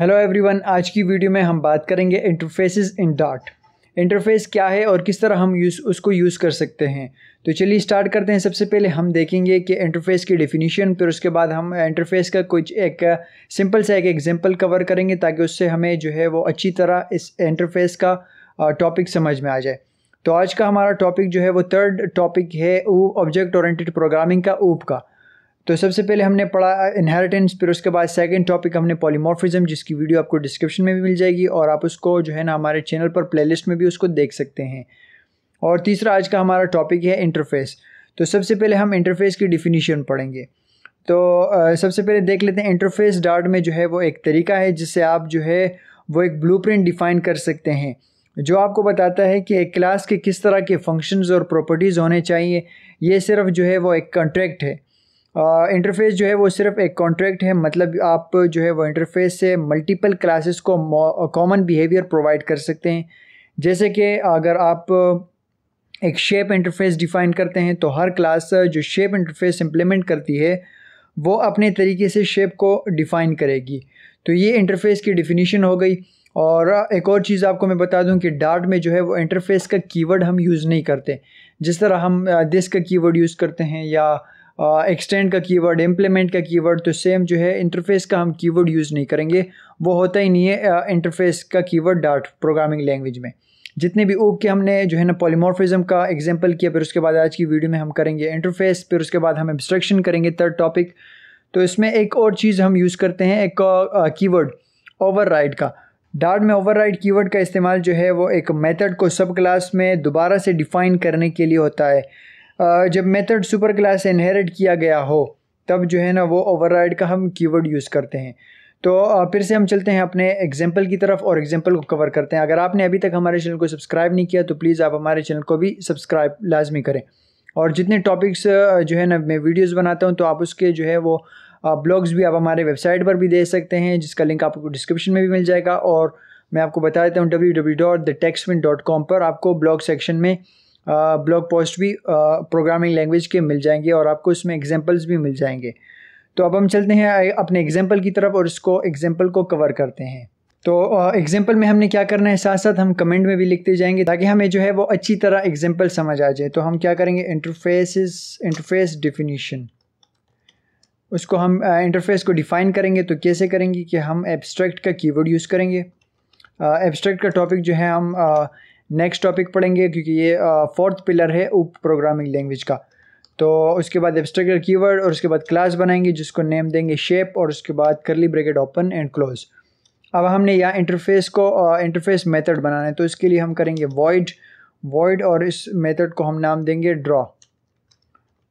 hello everyone आज की video में हम बात करेंगे इंटरफेसेस इन डार्ट इंटरफेस क्या है और किस तरह हम यूज़ उसको यूज़ कर सकते हैं तो चलिए स्टार्ट करते हैं सबसे पहले हम देखेंगे कि इंटरफेस की डेफिनेशन फिर उसके बाद हम इंटरफेस का कुछ एक सिंपल सा एक एग्जांपल कवर करेंगे ताकि उससे हमें जो है वो अच्छी तरह इस इंटरफेस का टॉपिक समझ में आ जाए तो आज का हमारा टॉपिक जो है वो थर्ड टॉपिक है ऊ ऑब्जेक्ट ओरेंटेड प्रोग्रामिंग का ऊप का तो सबसे पहले हमने पढ़ा इनहेरिटेंस फिर उसके बाद सेकंड टॉपिक हमने पॉलीमॉर्फिज्म जिसकी वीडियो आपको डिस्क्रिप्शन में भी मिल जाएगी और आप उसको जो है ना हमारे चैनल पर प्लेलिस्ट में भी उसको देख सकते हैं और तीसरा आज का हमारा टॉपिक है इंटरफेस तो सबसे पहले हम इंटरफेस की डिफिनीशन पढ़ेंगे तो सबसे पहले देख लेते हैं इंटरफेस डार्ट में जो है वो एक तरीका है जिससे आप जो है वो एक प्रिंट डिफ़ाइन कर सकते हैं जो आपको बताता है कि एक क्लास के किस तरह के फंक्शंस और प्रॉपर्टीज़ होने चाहिए ये सिर्फ जो है वो एक कॉन्ट्रैक्ट है इंटरफेस जो है वो सिर्फ एक कॉन्ट्रैक्ट है मतलब आप जो है वो इंटरफेस से मल्टीपल क्लासेस को कॉमन बिहेवियर प्रोवाइड कर सकते हैं जैसे कि अगर आप एक शेप इंटरफेस डिफ़ाइन करते हैं तो हर क्लास जो शेप इंटरफेस इंप्लीमेंट करती है वो अपने तरीके से शेप को डिफ़ाइन करेगी तो ये इंटरफेस की डिफिनीशन हो गई और एक और चीज़ आपको मैं बता दूं कि डार्ट में जो है वो इंटरफेस का कीवर्ड हम यूज़ नहीं करते जिस तरह हम दिस का कीवर्ड यूज़ करते हैं या एक्सटेंड का कीवर्ड इंप्लीमेंट का कीवर्ड तो सेम जो है इंटरफेस का हम कीवर्ड यूज़ नहीं करेंगे वो होता ही नहीं है इंटरफेस का कीवर्ड डार्ट प्रोग्रामिंग लैंग्वेज में जितने भी ओक के हमने जो है ना पॉलीमॉर्फिज्म का एग्जाम्पल किया फिर उसके बाद आज की वीडियो में हम करेंगे इंटरफेस फिर उसके बाद हम इंस्ट्रक्शन करेंगे थर्ड टॉपिक तो इसमें एक और चीज़ हम यूज़ करते हैं एक कीवर्ड ओवरराइड का डार्ट में ओवरराइड कीवर्ड का इस्तेमाल जो है वो एक मेथड को सब क्लास में दोबारा से डिफ़ाइन करने के लिए होता है जब मेथड सुपर क्लास से इनहेरिट किया गया हो तब जो है ना वो ओवरराइड का हम कीवर्ड यूज़ करते हैं तो फिर से हम चलते हैं अपने एग्जाम्पल की तरफ और एग्जाम्पल को कवर करते हैं अगर आपने अभी तक हमारे चैनल को सब्सक्राइब नहीं किया तो प्लीज़ आप हमारे चैनल को भी सब्सक्राइब लाजमी करें और जितने टॉपिक्स जो है ना मैं वीडियोज़ बनाता हूँ तो आप उसके जो है वो ब्लॉग्स भी आप हमारे वेबसाइट पर भी दे सकते हैं जिसका लिंक आपको डिस्क्रिप्शन में भी मिल जाएगा और मैं आपको बता देता हूँ डब्ल्यू पर आपको ब्लॉग सेक्शन में ब्लॉग पोस्ट भी प्रोग्रामिंग लैंग्वेज के मिल जाएंगे और आपको इसमें एग्जाम्पल्स भी मिल जाएंगे तो अब हम चलते हैं अपने एग्जाम्पल की तरफ और इसको एग्जांपल को कवर करते हैं तो एग्जाम्पल में हमने क्या करना है साथ साथ हम कमेंट में भी लिखते जाएंगे ताकि हमें जो है वो अच्छी तरह एग्जाम्पल समझ आ जाए तो हम क्या करेंगे इंटरफेसिस इंटरफेस डिफिनीशन उसको हम इंटरफेस को डिफ़ाइन करेंगे तो कैसे करेंगे कि हम एब्स्ट्रैक्ट का कीवर्ड यूज़ करेंगे एब्स्ट्रैक्ट का टॉपिक जो है हम नेक्स्ट टॉपिक पढ़ेंगे क्योंकि ये फोर्थ पिलर है उप प्रोग्रामिंग लैंग्वेज का तो उसके बाद एब्स्ट्रक्ट कीवर्ड और उसके बाद क्लास बनाएंगे जिसको नेम देंगे शेप और उसके बाद करली ब्रेकेट ओपन एंड क्लोज अब हमने यहाँ इंटरफेस को इंटरफेस मेथड बनाना है तो इसके लिए हम करेंगे वॉइड वॉइड और इस मेथड को हम नाम देंगे ड्रॉ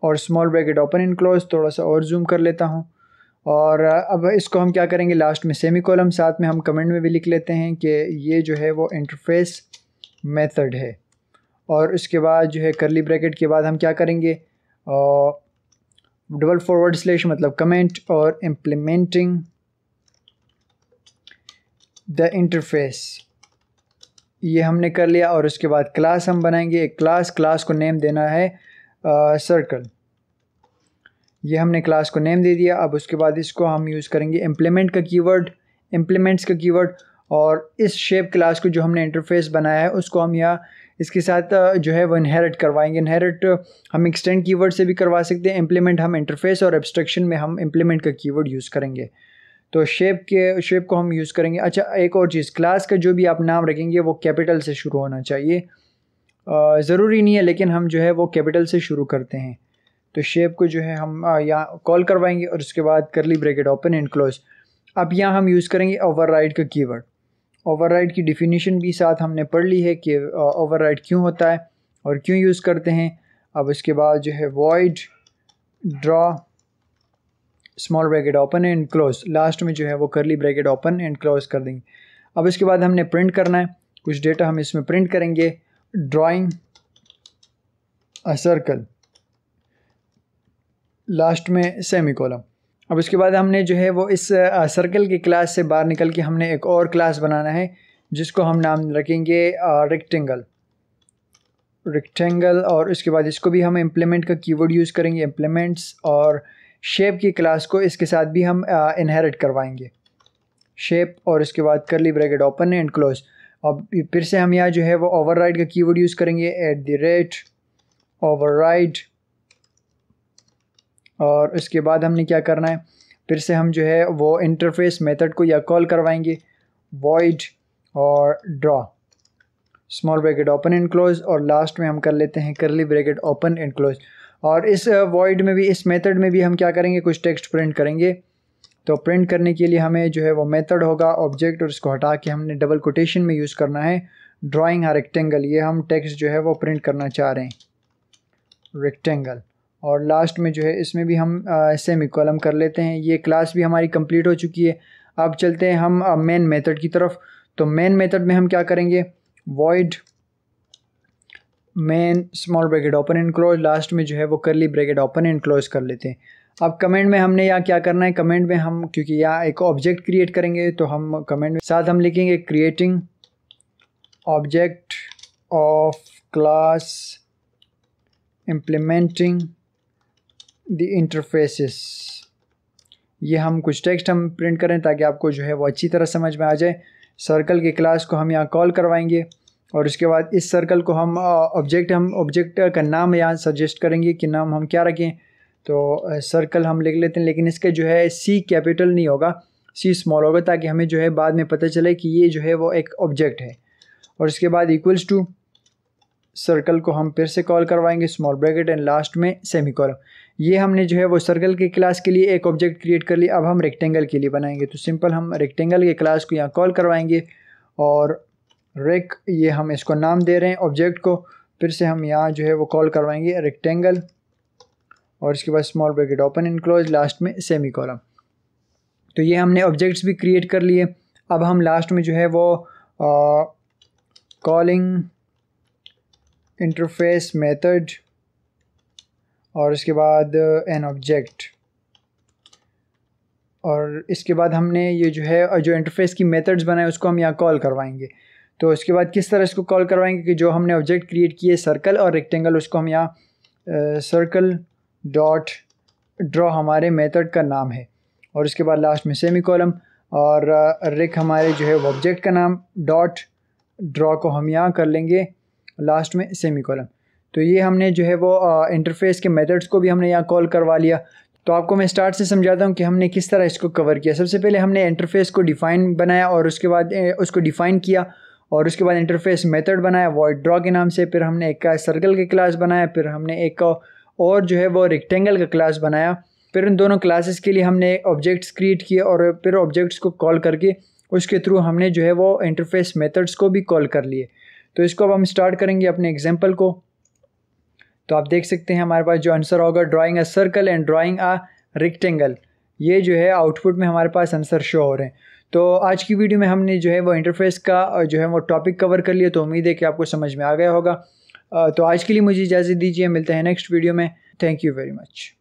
और small bracket open and close थोड़ा सा और जूम कर लेता हूँ और अब इसको हम क्या करेंगे लास्ट में सेमी कॉलम साथ में हम कमेंट में भी लिख लेते हैं कि ये जो है वो इंटरफेस मेथड है और उसके बाद जो है करली ब्रैकेट के बाद हम क्या करेंगे डबल फॉरवर्ड स्लेश मतलब कमेंट और इम्प्लीमेंटिंग द इंटरफेस ये हमने कर लिया और उसके बाद क्लास हम बनाएंगे एक क्लास क्लास को नेम देना है सर्कल ये हमने क्लास को नेम दे दिया अब उसके बाद इसको हम यूज़ करेंगे इम्प्लीमेंट का कीवर्ड इम्प्लीमेंट्स का कीवर्ड और इस शेप क्लास को जो हमने इंटरफेस बनाया है उसको हम यहाँ इसके साथ जो है वो इनहेरिट करवाएंगे इनहेरिट हम एक्सटेंड कीवर्ड से भी करवा सकते हैं इम्प्लीमेंट हम इंटरफेस और एब्स्ट्रक्शन में हम इम्प्लीमेंट का कीवर्ड यूज़ करेंगे तो शेप के शेप को हम यूज़ करेंगे अच्छा एक और चीज़ क्लास का जो भी आप नाम रखेंगे वो कैपिटल से शुरू होना चाहिए ज़रूरी नहीं है लेकिन हम जो है वो कैपिटल से शुरू करते हैं तो शेप को जो है हम यहाँ कॉल करवाएंगे और उसके बाद करली ब्रेकेट ओपन एंड क्लोज अब यहाँ हम यूज़ करेंगे ओवर का कीवर्ड ओवरराइड की डिफिनीशन भी साथ हमने पढ़ ली है कि ओवरराइड क्यों होता है और क्यों यूज़ करते हैं अब इसके बाद जो है void draw small bracket open and close last में जो है वो करली ब्रैकेट ओपन एंड क्लोज कर देंगे अब इसके बाद हमने प्रिंट करना है कुछ डेटा हम इसमें प्रिंट करेंगे ड्राइंग सर्कल लास्ट में सेमी कॉलम अब उसके बाद हमने जो है वो इस सर्कल की क्लास से बाहर निकल के हमने एक और क्लास बनाना है जिसको हम नाम रखेंगे रेक्टेंगल रेक्टेंगल और उसके बाद इसको भी हम इम्प्लीमेंट का कीवर्ड यूज़ करेंगे इम्प्लीमेंट्स और शेप की क्लास को इसके साथ भी हम इनहेरिट करवाएंगे शेप और इसके बाद करली ब्रैकेट ओपन एंड क्लोज अब फिर से हम यहाँ जो है वो ओवर का कीवर्ड यूज़ करेंगे एट द रेट ओवर और उसके बाद हमने क्या करना है फिर से हम जो है वो इंटरफेस मेथड को या कॉल करवाएंगे वॉइड और draw small bracket open and close और लास्ट में हम कर लेते हैं करली ब्रैकेट ओपन एंड क्लोज और इस वॉइड में भी इस मेथड में भी हम क्या करेंगे कुछ टेक्स्ट प्रिंट करेंगे तो प्रिंट करने के लिए हमें जो है वो मेथड होगा ऑब्जेक्ट और इसको हटा के हमने डबल कोटेशन में यूज़ करना है ड्राइंग या रेक्टेंगल ये हम टेक्स्ट जो है वो प्रिंट करना चाह रहे हैं रेक्टेंगल और लास्ट में जो है इसमें भी हम सेमी कॉलम कर लेते हैं ये क्लास भी हमारी कंप्लीट हो चुकी है अब चलते हैं हम मेन मेथड की तरफ तो मेन मेथड में हम क्या करेंगे void main small bracket open and close last में जो है वो करली ब्रैकेट ओपन एंड क्लोज कर लेते हैं अब कमेंट में हमने यहाँ क्या करना है कमेंट में हम क्योंकि यहाँ एक ऑब्जेक्ट क्रिएट करेंगे तो हम कमेंट में साथ हम लिखेंगे creating object of class implementing the interfaces ये हम कुछ टेक्स्ट हम प्रिंट करें ताकि आपको जो है वो अच्छी तरह समझ में आ जाए सर्कल की क्लास को हम यहाँ कॉल करवाएंगे और उसके बाद इस सर्कल को हम ऑब्जेक्ट हम ऑब्जेक्ट का नाम यहाँ सजेस्ट करेंगे कि नाम हम क्या रखें तो सर्कल हम लिख लेते हैं लेकिन इसके जो है सी कैपिटल नहीं होगा सी स्मॉल होगा ताकि हमें जो है बाद में पता चले कि ये जो है वो एक ऑब्जेक्ट है और इसके बाद इक्वल्स टू सर्कल को हम फिर से कॉल करवाएंगे स्मॉल ब्रैकेट एंड लास्ट में सेमी कॉलम ये हमने जो है वो सर्कल के क्लास के लिए एक ऑब्जेक्ट क्रिएट कर लिया अब हम रेक्टेंगल के लिए बनाएंगे तो सिंपल हम रेक्टेंगल के क्लास को यहाँ कॉल करवाएंगे और रेक ये हम इसको नाम दे रहे हैं ऑब्जेक्ट को फिर से हम यहाँ जो है वो कॉल करवाएंगे रेक्टेंगल और इसके बाद small bracket open and close last में सेमी कॉलम तो ये हमने ऑब्जेक्ट्स भी क्रिएट कर लिए अब हम लास्ट में जो है वो कॉलिंग इंटरफेस मेथड और उसके बाद एन uh, ऑब्जेक्ट और इसके बाद हमने ये जो है जो इंटरफेस की मेथड्स बनाए उसको हम यहाँ कॉल करवाएंगे तो उसके बाद किस तरह इसको कॉल करवाएंगे कि जो हमने ऑब्जेक्ट क्रिएट किए सर्कल और रेक्टेंगल उसको हम यहाँ सर्कल डॉट ड्रॉ हमारे मेथड का नाम है और उसके बाद लास्ट में सेमी कॉलम और रेक uh, हमारे जो है ऑब्जेक्ट का नाम डॉट ड्रॉ को हम यहाँ कर लेंगे लास्ट में सेमी कॉलम तो ये हमने जो है वो इंटरफेस के मेथड्स को भी हमने यहाँ कॉल करवा लिया तो आपको मैं स्टार्ट से समझाता हूँ कि हमने किस तरह इसको कवर किया सबसे पहले हमने इंटरफेस को डिफ़ाइन बनाया और उसके बाद उसको डिफ़ाइन किया और उसके बाद इंटरफेस मेथड बनाया वॉइड ड्रॉ के नाम से फिर हमने एक का सर्कल का क्लास बनाया फिर हमने एक का और जो है वो रेक्टेंगल का क्लास बनाया फिर उन दोनों क्लासेस के लिए हमने ऑब्जेक्ट्स क्रिएट किए और फिर ऑब्जेक्ट्स को कॉल करके उसके थ्रू हमने जो है वो इंटरफेस मेथड्स को भी कॉल कर लिए तो इसको अब हम स्टार्ट करेंगे अपने एग्जाम्पल को तो आप देख सकते हैं हमारे पास जो आंसर होगा drawing a circle and drawing a rectangle ये जो है आउटपुट में हमारे पास आंसर शो हो रहे हैं तो आज की वीडियो में हमने जो है वो इंटरफेस का जो है वो टॉपिक कवर कर लिया तो उम्मीद है कि आपको समझ में आ गया होगा तो आज के लिए मुझे इजाज़त दीजिए मिलते हैं नेक्स्ट वीडियो में थैंक यू वेरी मच